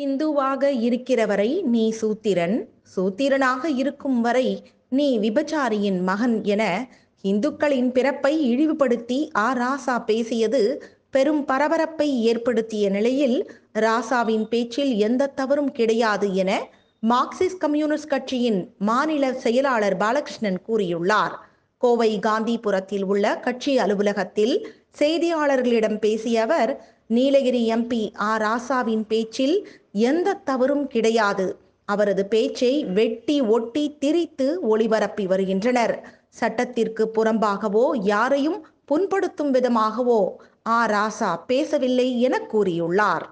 ஹிந்துவாக இருக்கிறவரை நீ சூத்திரன் சூத்திரனாக இருக்கும் வரை நீ விபச்சாரியின் மகன் என இந்துக்களின் பிறப்பை இழிவுபடுத்தி ஆ ராசா பேசியது பெரும் பரபரப்பை ஏற்படுத்திய நிலையில் ராசாவின் பேச்சில் எந்த தவறும் கிடையாது என மார்க்சிஸ்ட் கம்யூனிஸ்ட் கட்சியின் மாநில செயலாளர் பாலகிருஷ்ணன் கூறியுள்ளார் கோவை காந்திபுரத்தில் உள்ள கட்சி அலுவலகத்தில் செய்தியாளர்களிடம் பேசிய அவர் நீலகிரி எம்பி ஆ ராசாவின் பேச்சில் எந்த தவறும் கிடையாது அவரது பேச்சை வெட்டி ஒட்டி திரித்து ஒளிபரப்பி வருகின்றனர் சட்டத்திற்கு புறம்பாகவோ யாரையும் புண்படுத்தும் விதமாகவோ ஆ ராசா பேசவில்லை என கூறியுள்ளார்